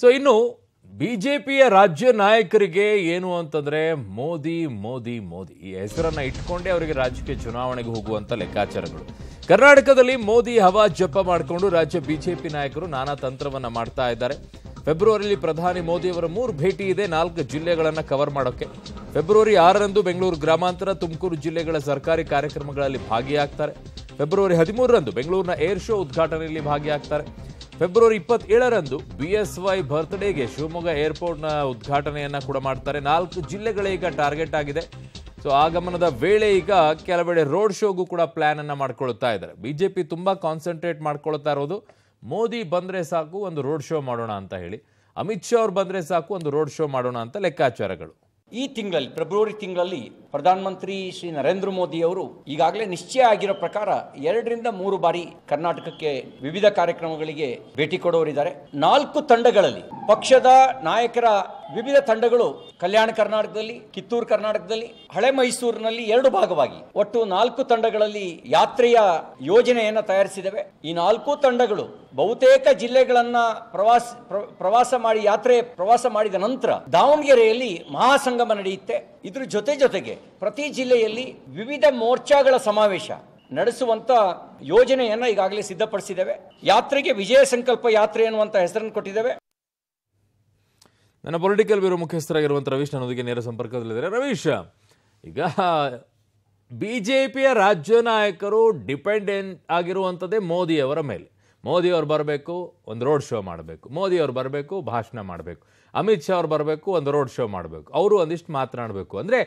so ಇನ್ನು B J ಪಿಯ ರಾಜ್ಯ ನಾಯಕರಿಗೆ ಏನು ಅಂತಂದರೆ ಮೋದಿ ಮೋದಿ ಮೋದಿ ಈ ಹೆಸರನ್ನು ಇಟ್ಕೊಂಡೇ ಅವರಿಗೆ ರಾಜಕೀಯ ಚುನಾವಣೆಗೆ ಹೋಗುವಂಥ ಲೆಕ್ಕಾಚಾರಗಳು ಕರ್ನಾಟಕದಲ್ಲಿ ಮೋದಿ ಹವಾ ಜಪ ಮಾಡಿಕೊಂಡು ರಾಜ್ಯ ಬಿಜೆಪಿ ನಾಯಕರು ನಾನಾ ತಂತ್ರವನ್ನು ಮಾಡ್ತಾ ಇದ್ದಾರೆ ಫೆಬ್ರವರಿಯಲ್ಲಿ ಪ್ರಧಾನಿ ಮೋದಿಯವರ ಮೂರು ಭೇಟಿ ಇದೆ ನಾಲ್ಕು ಜಿಲ್ಲೆಗಳನ್ನು ಕವರ್ ಮಾಡೋಕ್ಕೆ ಫೆಬ್ರವರಿ ಆರರಂದು ಬೆಂಗಳೂರು ಗ್ರಾಮಾಂತರ ತುಮಕೂರು ಜಿಲ್ಲೆಗಳ ಸರ್ಕಾರಿ ಕಾರ್ಯಕ್ರಮಗಳಲ್ಲಿ ಭಾಗಿಯಾಗ್ತಾರೆ ಫೆಬ್ರವರಿ ಹದಿಮೂರರಂದು ಬೆಂಗಳೂರಿನ ಏರ್ ಶೋ ಉದ್ಘಾಟನೆಯಲ್ಲಿ ಭಾಗಿಯಾಗ್ತಾರೆ ಫೆಬ್ರವರಿ ಇಪ್ಪತ್ತೇಳರಂದು ಬಿ ಎಸ್ ವೈ ಬರ್ತ್ಡೇಗೆ ಶಿವಮೊಗ್ಗ ಏರ್ಪೋರ್ಟ್ನ ಉದ್ಘಾಟನೆಯನ್ನು ಕೂಡ ಮಾಡ್ತಾರೆ ನಾಲ್ಕು ಜಿಲ್ಲೆಗಳೇ ಈಗ ಟಾರ್ಗೆಟ್ ಆಗಿದೆ ಸೊ ಆಗಮನದ ವೇಳೆ ಈಗ ಕೆಲವೆಡೆ ರೋಡ್ ಶೋಗೂ ಕೂಡ ಪ್ಲಾನ್ ಅನ್ನು ಮಾಡ್ಕೊಳ್ತಾ ಇದ್ದಾರೆ ಬಿಜೆಪಿ ತುಂಬ ಕಾನ್ಸಂಟ್ರೇಟ್ ಮಾಡ್ಕೊಳ್ತಾ ಇರೋದು ಮೋದಿ ಬಂದರೆ ಸಾಕು ಒಂದು ರೋಡ್ ಶೋ ಮಾಡೋಣ ಅಂತ ಹೇಳಿ ಅಮಿತ್ ಶಾ ಅವ್ರು ಬಂದರೆ ಸಾಕು ಒಂದು ರೋಡ್ ಶೋ ಮಾಡೋಣ ಅಂತ ಲೆಕ್ಕಾಚಾರಗಳು ಈ ತಿಂಗಳಲ್ಲಿ ಫೆಬ್ರವರಿ ತಿಂಗಳಲ್ಲಿ ಪ್ರಧಾನಮಂತ್ರಿ ಶ್ರೀ ನರೇಂದ್ರ ಮೋದಿ ಅವರು ಈಗಾಗಲೇ ನಿಶ್ಚಯ ಆಗಿರೋ ಪ್ರಕಾರ ಎರಡರಿಂದ ಮೂರು ಬಾರಿ ಕರ್ನಾಟಕಕ್ಕೆ ವಿವಿಧ ಕಾರ್ಯಕ್ರಮಗಳಿಗೆ ಭೇಟಿ ಕೊಡೋರಿದ್ದಾರೆ ನಾಲ್ಕು ತಂಡಗಳಲ್ಲಿ ಪಕ್ಷದ ನಾಯಕರ ವಿವಿಧ ತಂಡಗಳು ಕಲ್ಯಾಣ ಕರ್ನಾಟಕದಲ್ಲಿ ಕಿತ್ತೂರು ಕರ್ನಾಟಕದಲ್ಲಿ ಹಳೆ ಮೈಸೂರಿನಲ್ಲಿ ಎರಡು ಭಾಗವಾಗಿ ಒಟ್ಟು ನಾಲ್ಕು ತಂಡಗಳಲ್ಲಿ ಯಾತ್ರೆಯ ಯೋಜನೆಯನ್ನು ತಯಾರಿಸಿದವೆ ಈ ನಾಲ್ಕು ತಂಡಗಳು ಬಹುತೇಕ ಜಿಲ್ಲೆಗಳನ್ನ ಪ್ರವಾಸ ಪ್ರವಾಸ ಮಾಡಿ ಯಾತ್ರೆ ಪ್ರವಾಸ ಮಾಡಿದ ನಂತರ ದಾವಣಗೆರೆಯಲ್ಲಿ ಮಹಾಸಂಗಮ ನಡೆಯುತ್ತೆ ಇದ್ರ ಜೊತೆ ಜೊತೆಗೆ ಪ್ರತಿ ಜಿಲ್ಲೆಯಲ್ಲಿ ವಿವಿಧ ಮೋರ್ಚಾಗಳ ಸಮಾವೇಶ ನಡೆಸುವಂತ ಯೋಜನೆಯನ್ನ ಈಗಾಗಲೇ ಸಿದ್ಧಪಡಿಸಿದ್ದೇವೆ ಯಾತ್ರೆಗೆ ವಿಜಯ ಸಂಕಲ್ಪ ಯಾತ್ರೆ ಎನ್ನುವಂತ ಹೆಸರನ್ನು ಕೊಟ್ಟಿದ್ದೇವೆ ನನ್ನ ಪೊಲಿಟಿಕಲ್ ಬ್ಯೂರೋ ಮುಖ್ಯಸ್ಥರಾಗಿರುವಂಥ ರವೀಶ್ ನನ್ನೊಂದಿಗೆ ನೇರ ಸಂಪರ್ಕದಲ್ಲಿದ್ದಾರೆ ರವೀಶ್ ಈಗ ಬಿ ಜೆ ಪಿಯ ರಾಜ್ಯ ನಾಯಕರು ಡಿಪೆಂಡೆಂಟ್ ಆಗಿರುವಂಥದ್ದೇ ಮೋದಿಯವರ ಮೇಲೆ ಮೋದಿಯವರು ಬರಬೇಕು ಒಂದು ರೋಡ್ ಶೋ ಮಾಡಬೇಕು ಮೋದಿಯವರು ಬರಬೇಕು ಭಾಷಣ ಮಾಡಬೇಕು ಅಮಿತ್ ಶಾ ಅವ್ರು ಬರಬೇಕು ಒಂದು ರೋಡ್ ಶೋ ಮಾಡಬೇಕು ಅವರು ಒಂದಿಷ್ಟು ಮಾತನಾಡಬೇಕು ಅಂದರೆ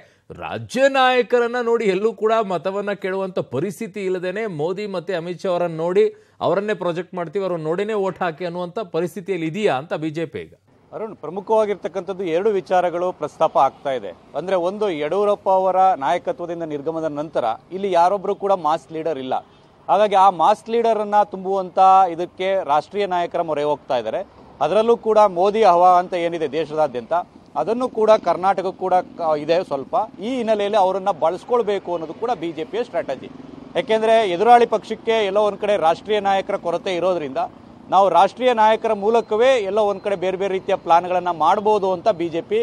ರಾಜ್ಯ ನಾಯಕರನ್ನು ನೋಡಿ ಎಲ್ಲೂ ಕೂಡ ಮತವನ್ನು ಕೇಳುವಂಥ ಪರಿಸ್ಥಿತಿ ಇಲ್ಲದೇ ಮೋದಿ ಮತ್ತು ಅಮಿತ್ ಶಾ ಅವರನ್ನು ನೋಡಿ ಅವರನ್ನೇ ಪ್ರೊಜೆಕ್ಟ್ ಮಾಡ್ತೀವಿ ಅವರನ್ನು ನೋಡಿನೇ ಓಟ್ ಹಾಕಿ ಅನ್ನುವಂಥ ಪರಿಸ್ಥಿತಿಯಲ್ಲಿ ಇದೆಯಾ ಅಂತ ಬಿ ಜೆ ಪಿ ಈಗ ಅರುಣ್ ಪ್ರಮುಖವಾಗಿರ್ತಕ್ಕಂಥದ್ದು ಎರಡು ವಿಚಾರಗಳು ಪ್ರಸ್ತಾಪ ಆಗ್ತಾ ಇದೆ ಅಂದ್ರೆ ಒಂದು ಯಡಿಯೂರಪ್ಪ ಅವರ ನಾಯಕತ್ವದಿಂದ ನಿರ್ಗಮದ ನಂತರ ಇಲ್ಲಿ ಯಾರೊಬ್ಬರು ಕೂಡ ಮಾಸ್ ಲೀಡರ್ ಇಲ್ಲ ಹಾಗಾಗಿ ಆ ಮಾಸ್ ಲೀಡರ್ ಅನ್ನ ತುಂಬುವಂತ ಇದಕ್ಕೆ ರಾಷ್ಟ್ರೀಯ ನಾಯಕರ ಮೊರೆ ಹೋಗ್ತಾ ಇದ್ದಾರೆ ಅದರಲ್ಲೂ ಕೂಡ ಮೋದಿ ಹವಾ ಅಂತ ಏನಿದೆ ದೇಶದಾದ್ಯಂತ ಅದನ್ನು ಕೂಡ ಕರ್ನಾಟಕ ಕೂಡ ಇದೆ ಸ್ವಲ್ಪ ಈ ಹಿನ್ನೆಲೆಯಲ್ಲಿ ಅವರನ್ನು ಬಳಸ್ಕೊಳ್ಬೇಕು ಅನ್ನೋದು ಕೂಡ ಬಿಜೆಪಿಯ ಸ್ಟ್ರಾಟಜಿ ಯಾಕೆಂದ್ರೆ ಎದುರಾಳಿ ಪಕ್ಷಕ್ಕೆ ಎಲ್ಲೋ ಒಂದ್ ಕಡೆ ರಾಷ್ಟ್ರೀಯ ನಾಯಕರ ಕೊರತೆ ಇರೋದ್ರಿಂದ ನಾವು ರಾಷ್ಟ್ರೀಯ ನಾಯಕರ ಮೂಲಕವೇ ಎಲ್ಲ ಒಂದು ಕಡೆ ಬೇರೆ ಬೇರೆ ರೀತಿಯ ಪ್ಲಾನ್ಗಳನ್ನು ಮಾಡ್ಬೋದು ಅಂತ ಬಿ ಜೆ ಪಿ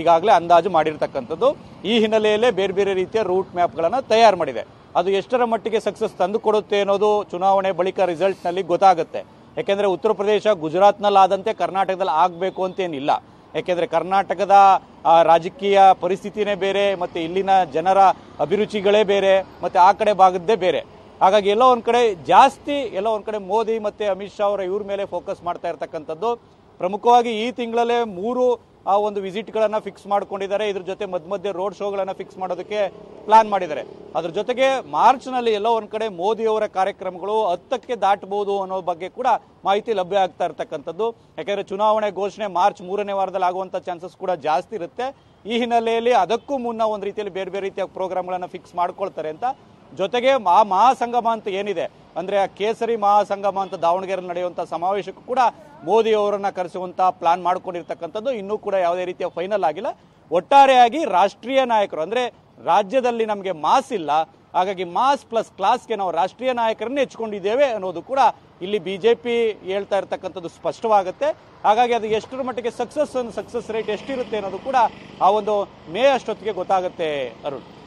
ಈಗಾಗಲೇ ಅಂದಾಜು ಮಾಡಿರ್ತಕ್ಕಂಥದ್ದು ಈ ಹಿನ್ನೆಲೆಯಲ್ಲೇ ಬೇರೆ ಬೇರೆ ರೀತಿಯ ರೂಟ್ ಮ್ಯಾಪ್ಗಳನ್ನು ತಯಾರು ಮಾಡಿದೆ ಅದು ಎಷ್ಟರ ಮಟ್ಟಿಗೆ ಸಕ್ಸಸ್ ತಂದು ಕೊಡುತ್ತೆ ಅನ್ನೋದು ಚುನಾವಣೆ ಬಳಿಕ ರಿಸಲ್ಟ್ನಲ್ಲಿ ಗೊತ್ತಾಗುತ್ತೆ ಯಾಕೆಂದರೆ ಉತ್ತರ ಪ್ರದೇಶ ಗುಜರಾತ್ನಲ್ಲಾದಂತೆ ಆದಂತೆ ಕರ್ನಾಟಕದಲ್ಲಿ ಆಗಬೇಕು ಅಂತೇನಿಲ್ಲ ಯಾಕೆಂದರೆ ಕರ್ನಾಟಕದ ರಾಜಕೀಯ ಪರಿಸ್ಥಿತಿನೇ ಬೇರೆ ಮತ್ತು ಇಲ್ಲಿನ ಜನರ ಅಭಿರುಚಿಗಳೇ ಬೇರೆ ಮತ್ತು ಆ ಕಡೆ ಭಾಗದ್ದೇ ಬೇರೆ ಹಾಗಾಗಿ ಎಲ್ಲೋ ಒಂದು ಕಡೆ ಜಾಸ್ತಿ ಎಲ್ಲೋ ಒಂದು ಕಡೆ ಮೋದಿ ಮತ್ತು ಅಮಿತ್ ಶಾ ಅವರ ಇವ್ರ ಮೇಲೆ ಫೋಕಸ್ ಮಾಡ್ತಾ ಇರ್ತಕ್ಕಂಥದ್ದು ಪ್ರಮುಖವಾಗಿ ಈ ತಿಂಗಳಲ್ಲೇ ಮೂರು ಆ ಒಂದು ವಿಸಿಟ್ಗಳನ್ನು ಫಿಕ್ಸ್ ಮಾಡ್ಕೊಂಡಿದ್ದಾರೆ ಇದ್ರ ಜೊತೆ ಮಧ್ಯ ಮಧ್ಯೆ ರೋಡ್ ಶೋಗಳನ್ನು ಫಿಕ್ಸ್ ಮಾಡೋದಕ್ಕೆ ಪ್ಲಾನ್ ಮಾಡಿದ್ದಾರೆ ಅದ್ರ ಜೊತೆಗೆ ಮಾರ್ಚ್ನಲ್ಲಿ ಎಲ್ಲೋ ಒಂದು ಕಡೆ ಮೋದಿಯವರ ಕಾರ್ಯಕ್ರಮಗಳು ಹತ್ತಕ್ಕೆ ದಾಟಬಹುದು ಅನ್ನೋ ಬಗ್ಗೆ ಕೂಡ ಮಾಹಿತಿ ಲಭ್ಯ ಆಗ್ತಾ ಇರ್ತಕ್ಕಂಥದ್ದು ಯಾಕೆಂದರೆ ಚುನಾವಣೆ ಘೋಷಣೆ ಮಾರ್ಚ್ ಮೂರನೇ ವಾರದಲ್ಲಿ ಆಗುವಂಥ ಚಾನ್ಸಸ್ ಕೂಡ ಜಾಸ್ತಿ ಇರುತ್ತೆ ಈ ಹಿನ್ನೆಲೆಯಲ್ಲಿ ಅದಕ್ಕೂ ಮುನ್ನ ಒಂದು ರೀತಿಯಲ್ಲಿ ಬೇರೆ ಬೇರೆ ರೀತಿಯ ಪ್ರೋಗ್ರಾಮ್ಗಳನ್ನು ಫಿಕ್ಸ್ ಮಾಡ್ಕೊಳ್ತಾರೆ ಅಂತ ಜೊತೆಗೆ ಆ ಮಹಾಸಂಗಮ ಅಂತ ಏನಿದೆ ಅಂದ್ರೆ ಆ ಕೇಸರಿ ಮಹಾಸಂಗಮ ಅಂತ ದಾವಣಗೆರೆಯಲ್ಲಿ ನಡೆಯುವಂಥ ಸಮಾವೇಶಕ್ಕೂ ಕೂಡ ಮೋದಿ ಅವರನ್ನ ಕರೆಸುವಂತ ಪ್ಲಾನ್ ಮಾಡ್ಕೊಂಡಿರ್ತಕ್ಕಂಥದ್ದು ಇನ್ನೂ ಕೂಡ ಯಾವುದೇ ರೀತಿಯ ಫೈನಲ್ ಆಗಿಲ್ಲ ಒಟ್ಟಾರೆಯಾಗಿ ರಾಷ್ಟ್ರೀಯ ನಾಯಕರು ಅಂದ್ರೆ ರಾಜ್ಯದಲ್ಲಿ ನಮಗೆ ಮಾಸ್ ಇಲ್ಲ ಹಾಗಾಗಿ ಮಾಸ್ ಪ್ಲಸ್ ಕ್ಲಾಸ್ಗೆ ನಾವು ರಾಷ್ಟ್ರೀಯ ನಾಯಕರನ್ನೇ ಹೆಚ್ಚಿಕೊಂಡಿದ್ದೇವೆ ಅನ್ನೋದು ಕೂಡ ಇಲ್ಲಿ ಬಿ ಜೆ ಪಿ ಹೇಳ್ತಾ ಇರ್ತಕ್ಕಂಥದ್ದು ಸ್ಪಷ್ಟವಾಗುತ್ತೆ ಹಾಗಾಗಿ ಅದು ಎಷ್ಟರ ಮಟ್ಟಿಗೆ ಸಕ್ಸಸ್ ಸಕ್ಸಸ್ ರೇಟ್ ಎಷ್ಟಿರುತ್ತೆ ಅನ್ನೋದು ಕೂಡ ಆ ಒಂದು ಮೇ ಅಷ್ಟೊತ್ತಿಗೆ ಗೊತ್ತಾಗುತ್ತೆ ಅರುಣ್